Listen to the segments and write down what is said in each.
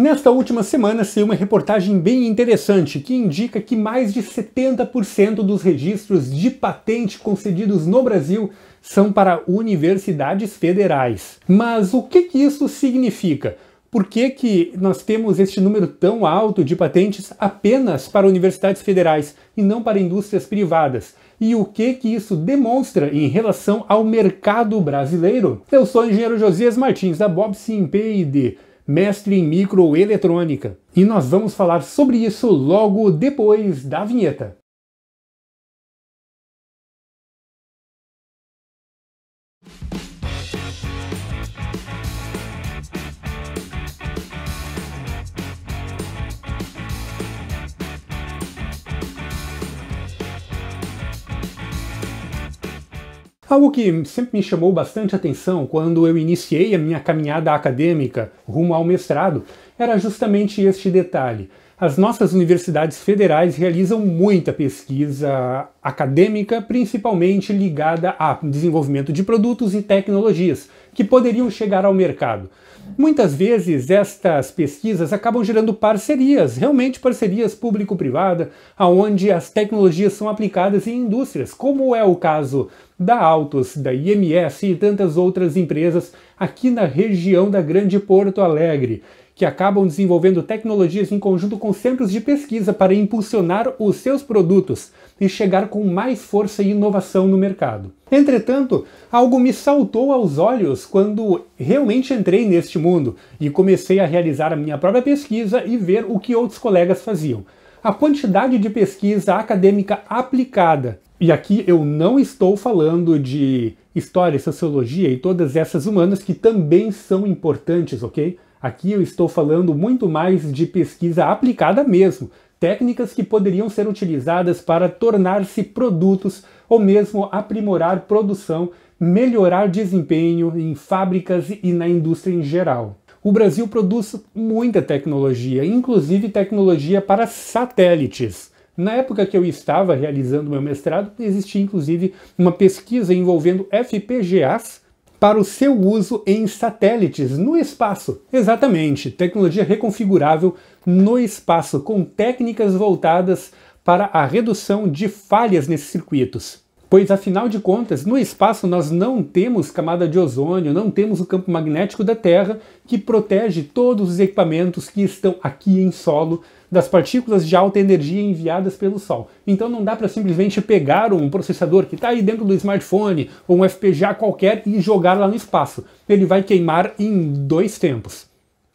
Nesta última semana saiu uma reportagem bem interessante que indica que mais de 70% dos registros de patente concedidos no Brasil são para universidades federais. Mas o que, que isso significa? Por que, que nós temos este número tão alto de patentes apenas para universidades federais e não para indústrias privadas? e o que que isso demonstra em relação ao mercado brasileiro? Eu sou o engenheiro Josias Martins da Bob Simpay mestre em microeletrônica. E nós vamos falar sobre isso logo depois da vinheta. Algo que sempre me chamou bastante atenção quando eu iniciei a minha caminhada acadêmica rumo ao mestrado era justamente este detalhe. As nossas universidades federais realizam muita pesquisa acadêmica, principalmente ligada a desenvolvimento de produtos e tecnologias que poderiam chegar ao mercado. Muitas vezes estas pesquisas acabam gerando parcerias, realmente parcerias público-privada, aonde as tecnologias são aplicadas em indústrias, como é o caso da Autos, da IMS e tantas outras empresas aqui na região da Grande Porto Alegre, que acabam desenvolvendo tecnologias em conjunto com centros de pesquisa para impulsionar os seus produtos e chegar com mais força e inovação no mercado. Entretanto, algo me saltou aos olhos quando realmente entrei neste mundo e comecei a realizar a minha própria pesquisa e ver o que outros colegas faziam. A quantidade de pesquisa acadêmica aplicada, e aqui eu não estou falando de história, sociologia e todas essas humanas que também são importantes, ok? Aqui eu estou falando muito mais de pesquisa aplicada mesmo, técnicas que poderiam ser utilizadas para tornar-se produtos ou mesmo aprimorar produção, melhorar desempenho em fábricas e na indústria em geral. O Brasil produz muita tecnologia, inclusive tecnologia para satélites. Na época que eu estava realizando meu mestrado, existia inclusive uma pesquisa envolvendo FPGAs para o seu uso em satélites no espaço. Exatamente, tecnologia reconfigurável no espaço, com técnicas voltadas para a redução de falhas nesses circuitos. Pois afinal de contas, no espaço nós não temos camada de ozônio, não temos o campo magnético da Terra que protege todos os equipamentos que estão aqui em solo das partículas de alta energia enviadas pelo Sol. Então não dá para simplesmente pegar um processador que está aí dentro do smartphone ou um FPGA qualquer e jogar lá no espaço. Ele vai queimar em dois tempos.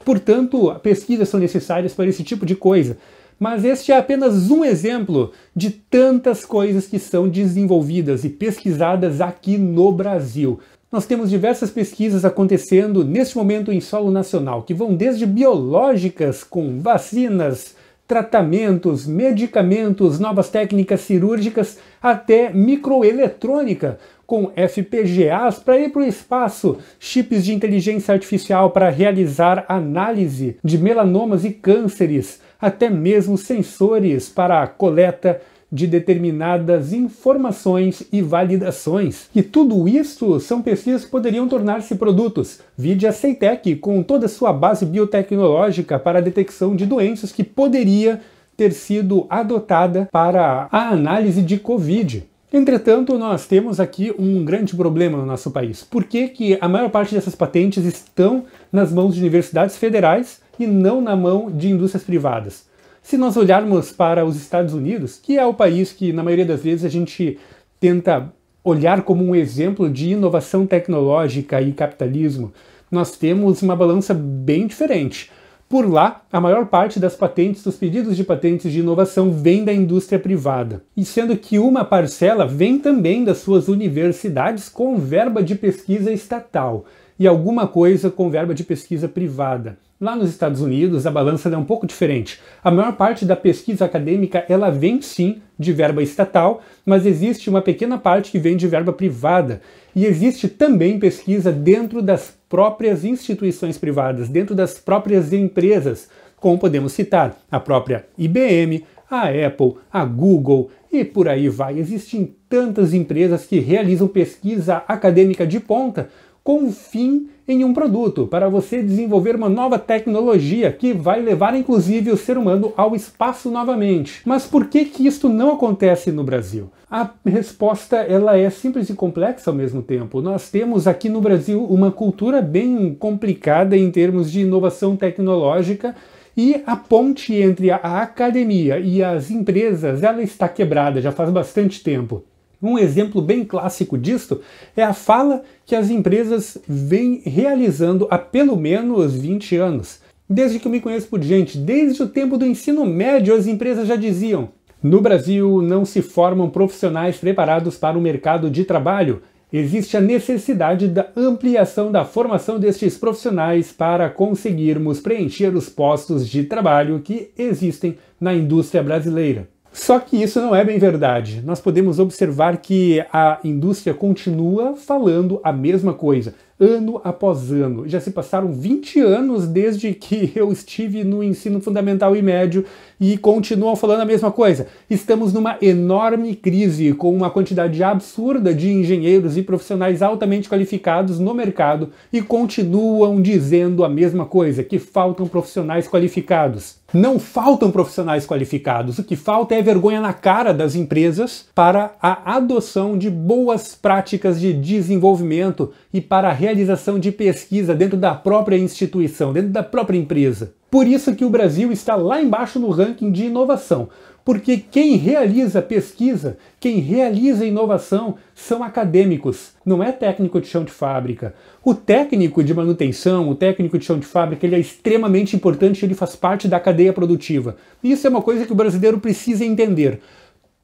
Portanto, pesquisas são necessárias para esse tipo de coisa. Mas este é apenas um exemplo de tantas coisas que são desenvolvidas e pesquisadas aqui no Brasil. Nós temos diversas pesquisas acontecendo neste momento em solo nacional, que vão desde biológicas, com vacinas, tratamentos, medicamentos, novas técnicas cirúrgicas, até microeletrônica, com FPGAs para ir para o espaço, chips de inteligência artificial para realizar análise de melanomas e cânceres, até mesmo sensores para a coleta de determinadas informações e validações. E tudo isso são pesquisas que poderiam tornar-se produtos. Vide a Ceitec, com toda a sua base biotecnológica para a detecção de doenças que poderia ter sido adotada para a análise de Covid. Entretanto, nós temos aqui um grande problema no nosso país. Por que, que a maior parte dessas patentes estão nas mãos de universidades federais e não na mão de indústrias privadas? Se nós olharmos para os Estados Unidos, que é o país que na maioria das vezes a gente tenta olhar como um exemplo de inovação tecnológica e capitalismo, nós temos uma balança bem diferente. Por lá, a maior parte das patentes, dos pedidos de patentes de inovação vem da indústria privada, e sendo que uma parcela vem também das suas universidades com verba de pesquisa estatal e alguma coisa com verba de pesquisa privada. Lá nos Estados Unidos, a balança é um pouco diferente. A maior parte da pesquisa acadêmica ela vem sim de verba estatal, mas existe uma pequena parte que vem de verba privada. E existe também pesquisa dentro das próprias instituições privadas, dentro das próprias empresas, como podemos citar a própria IBM, a Apple, a Google e por aí vai. Existem tantas empresas que realizam pesquisa acadêmica de ponta com fim em um produto, para você desenvolver uma nova tecnologia que vai levar inclusive o ser humano ao espaço novamente. Mas por que que isto não acontece no Brasil? A resposta ela é simples e complexa ao mesmo tempo. Nós temos aqui no Brasil uma cultura bem complicada em termos de inovação tecnológica e a ponte entre a academia e as empresas ela está quebrada já faz bastante tempo. Um exemplo bem clássico disto é a fala que as empresas vêm realizando há pelo menos 20 anos. Desde que eu me conheço por gente, desde o tempo do ensino médio, as empresas já diziam: no Brasil não se formam profissionais preparados para o mercado de trabalho. Existe a necessidade da ampliação da formação destes profissionais para conseguirmos preencher os postos de trabalho que existem na indústria brasileira. Só que isso não é bem verdade. Nós podemos observar que a indústria continua falando a mesma coisa ano após ano. Já se passaram 20 anos desde que eu estive no ensino fundamental e médio e continuam falando a mesma coisa. Estamos numa enorme crise com uma quantidade absurda de engenheiros e profissionais altamente qualificados no mercado e continuam dizendo a mesma coisa, que faltam profissionais qualificados. Não faltam profissionais qualificados, o que falta é vergonha na cara das empresas para a adoção de boas práticas de desenvolvimento e para a realização de pesquisa dentro da própria instituição, dentro da própria empresa. Por isso que o Brasil está lá embaixo no ranking de inovação, porque quem realiza pesquisa, quem realiza inovação são acadêmicos, não é técnico de chão de fábrica. O técnico de manutenção, o técnico de chão de fábrica, ele é extremamente importante, ele faz parte da cadeia produtiva. Isso é uma coisa que o brasileiro precisa entender.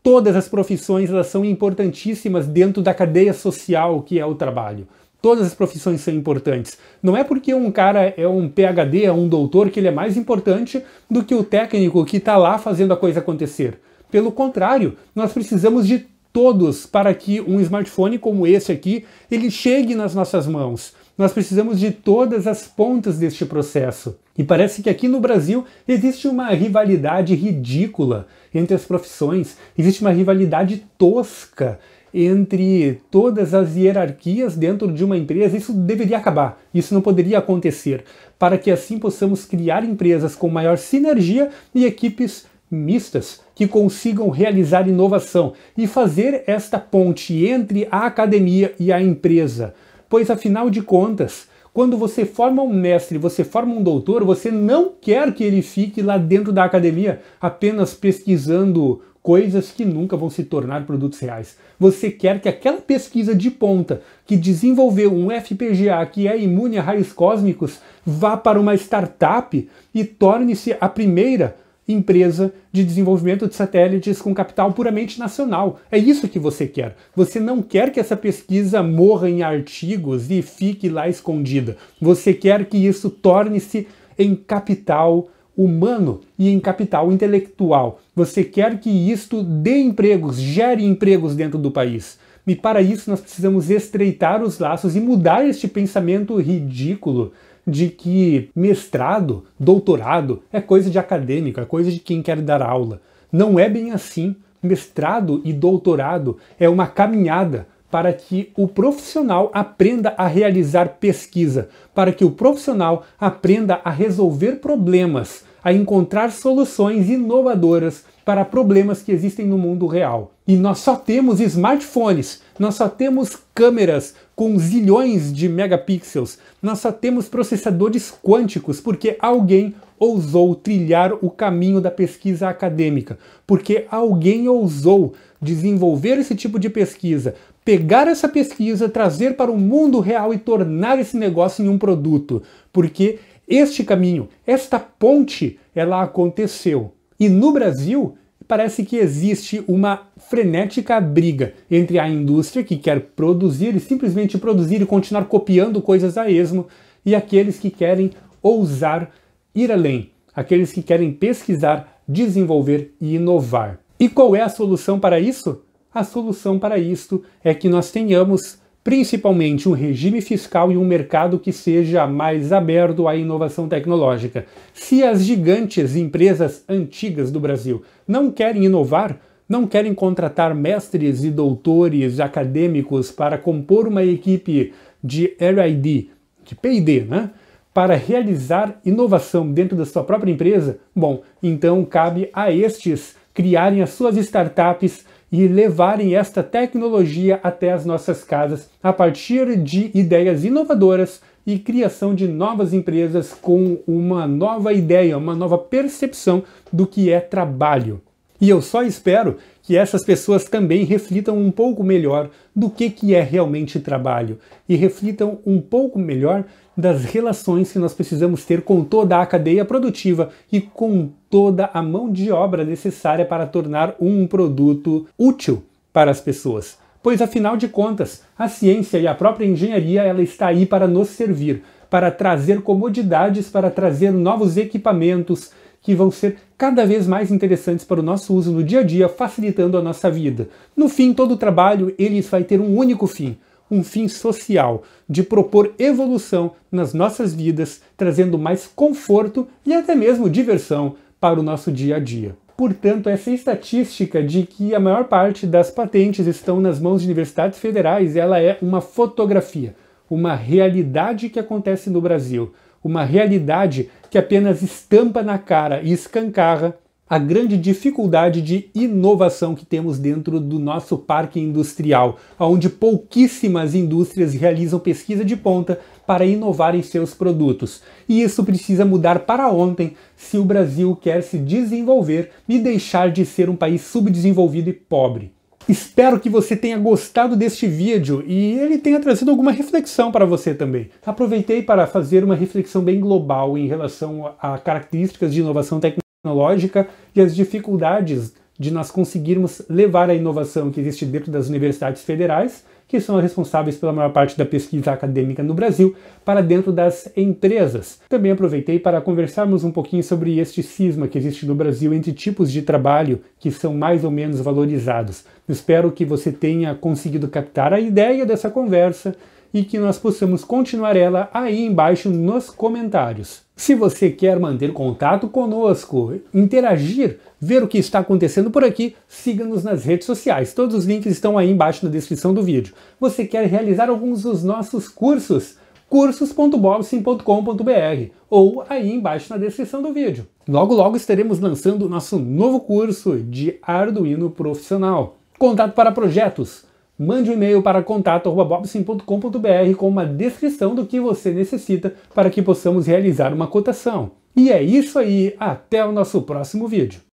Todas as profissões elas são importantíssimas dentro da cadeia social que é o trabalho. Todas as profissões são importantes. Não é porque um cara é um PhD, é um doutor, que ele é mais importante do que o técnico que está lá fazendo a coisa acontecer. Pelo contrário, nós precisamos de todos para que um smartphone como esse aqui ele chegue nas nossas mãos. Nós precisamos de todas as pontas deste processo. E parece que aqui no Brasil existe uma rivalidade ridícula entre as profissões, existe uma rivalidade tosca entre todas as hierarquias dentro de uma empresa, isso deveria acabar. Isso não poderia acontecer, para que assim possamos criar empresas com maior sinergia e equipes mistas que consigam realizar inovação e fazer esta ponte entre a academia e a empresa. Pois afinal de contas, quando você forma um mestre, você forma um doutor, você não quer que ele fique lá dentro da academia apenas pesquisando coisas que nunca vão se tornar produtos reais. Você quer que aquela pesquisa de ponta que desenvolveu um FPGA que é imune a raios cósmicos vá para uma startup e torne-se a primeira empresa de desenvolvimento de satélites com capital puramente nacional. É isso que você quer. Você não quer que essa pesquisa morra em artigos e fique lá escondida. Você quer que isso torne-se em capital humano e em capital intelectual. Você quer que isto dê empregos, gere empregos dentro do país. E para isso nós precisamos estreitar os laços e mudar este pensamento ridículo de que mestrado, doutorado é coisa de acadêmico, é coisa de quem quer dar aula. Não é bem assim. Mestrado e doutorado é uma caminhada para que o profissional aprenda a realizar pesquisa, para que o profissional aprenda a resolver problemas, a encontrar soluções inovadoras para problemas que existem no mundo real. E nós só temos smartphones, nós só temos câmeras com zilhões de megapixels, nós só temos processadores quânticos, porque alguém ousou trilhar o caminho da pesquisa acadêmica, porque alguém ousou desenvolver esse tipo de pesquisa, pegar essa pesquisa, trazer para o mundo real e tornar esse negócio em um produto, porque este caminho, esta ponte, ela aconteceu. E no Brasil, parece que existe uma frenética briga entre a indústria que quer produzir e simplesmente produzir e continuar copiando coisas a esmo e aqueles que querem ousar ir além, aqueles que querem pesquisar, desenvolver e inovar. E qual é a solução para isso? A solução para isto é que nós tenhamos principalmente um regime fiscal e um mercado que seja mais aberto à inovação tecnológica. Se as gigantes empresas antigas do Brasil não querem inovar, não querem contratar mestres e doutores acadêmicos para compor uma equipe de R&D, de P&D, né? Para realizar inovação dentro da sua própria empresa, bom, então cabe a estes criarem as suas startups e levarem esta tecnologia até as nossas casas a partir de ideias inovadoras e criação de novas empresas com uma nova ideia, uma nova percepção do que é trabalho. E eu só espero que essas pessoas também reflitam um pouco melhor do que, que é realmente trabalho e reflitam um pouco melhor das relações que nós precisamos ter com toda a cadeia produtiva e com toda a mão de obra necessária para tornar um produto útil para as pessoas. Pois afinal de contas, a ciência e a própria engenharia ela está aí para nos servir, para trazer comodidades, para trazer novos equipamentos, que vão ser cada vez mais interessantes para o nosso uso no dia a dia, facilitando a nossa vida. No fim, todo o trabalho ele vai ter um único fim, um fim social, de propor evolução nas nossas vidas, trazendo mais conforto e até mesmo diversão para o nosso dia a dia. Portanto, essa estatística de que a maior parte das patentes estão nas mãos de universidades federais, ela é uma fotografia, uma realidade que acontece no Brasil uma realidade que apenas estampa na cara e escancara a grande dificuldade de inovação que temos dentro do nosso parque industrial, onde pouquíssimas indústrias realizam pesquisa de ponta para inovar em seus produtos. E isso precisa mudar para ontem se o Brasil quer se desenvolver e deixar de ser um país subdesenvolvido e pobre. Espero que você tenha gostado deste vídeo e ele tenha trazido alguma reflexão para você também. Aproveitei para fazer uma reflexão bem global em relação a características de inovação tecnológica e as dificuldades de nós conseguirmos levar a inovação que existe dentro das universidades federais que são responsáveis pela maior parte da pesquisa acadêmica no Brasil, para dentro das empresas. Também aproveitei para conversarmos um pouquinho sobre este cisma que existe no Brasil entre tipos de trabalho que são mais ou menos valorizados. Espero que você tenha conseguido captar a ideia dessa conversa e que nós possamos continuar ela aí embaixo nos comentários. Se você quer manter contato conosco, interagir, ver o que está acontecendo por aqui, siga-nos nas redes sociais. Todos os links estão aí embaixo na descrição do vídeo. Você quer realizar alguns dos nossos cursos? cursos.bobsim.com.br ou aí embaixo na descrição do vídeo. Logo logo estaremos lançando o nosso novo curso de Arduino profissional. Contato para projetos mande um e-mail para contato.bobsim.com.br com uma descrição do que você necessita para que possamos realizar uma cotação. E é isso aí, até o nosso próximo vídeo.